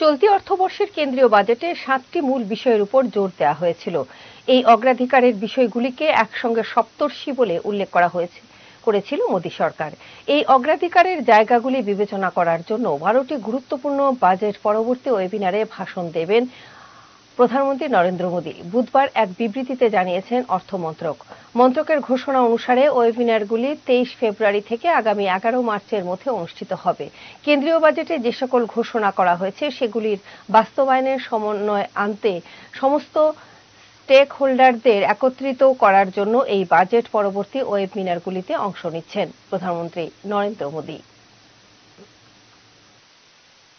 চলতি অর্থবর্ষের কেন্দ্রীয় বাজেটে সাতটি মূল বিষয়ের উপর জোর দেওয়া হয়েছিল এই অগ্রাধিকারের বিষয়গুলিকে একসঙ্গে সপ্তর্ষি বলে উল্লেখ করা হয়েছে করেছিল মোদী সরকার এই অগ্রাধিকারের জায়গাগুলি বিবেচনা করার জন্য বারোটি গুরুত্বপূর্ণ বাজেট পরবর্তী ওয়েবিনারে ভাষণ দেবেন প্রধানমন্ত্রী নরেন্দ্র মোদী বুধবার এক বিবৃতিতে জানিয়েছেন অর্থমন্ত্রক মন্ত্রকের ঘোষণা অনুসারে ওয়েবিনারগুলি তেইশ ফেব্রুয়ারি থেকে আগামী এগারো মার্চের মধ্যে অনুষ্ঠিত হবে কেন্দ্রীয় বাজেটে যে সকল ঘোষণা করা হয়েছে সেগুলির বাস্তবায়নের সমন্বয় আনতে সমস্ত স্টেক হোল্ডারদের একত্রিত করার জন্য এই বাজেট পরবর্তী ওয়েবিনারগুলিতে অংশ নিচ্ছেন প্রধানমন্ত্রী নরেন্দ্র মোদী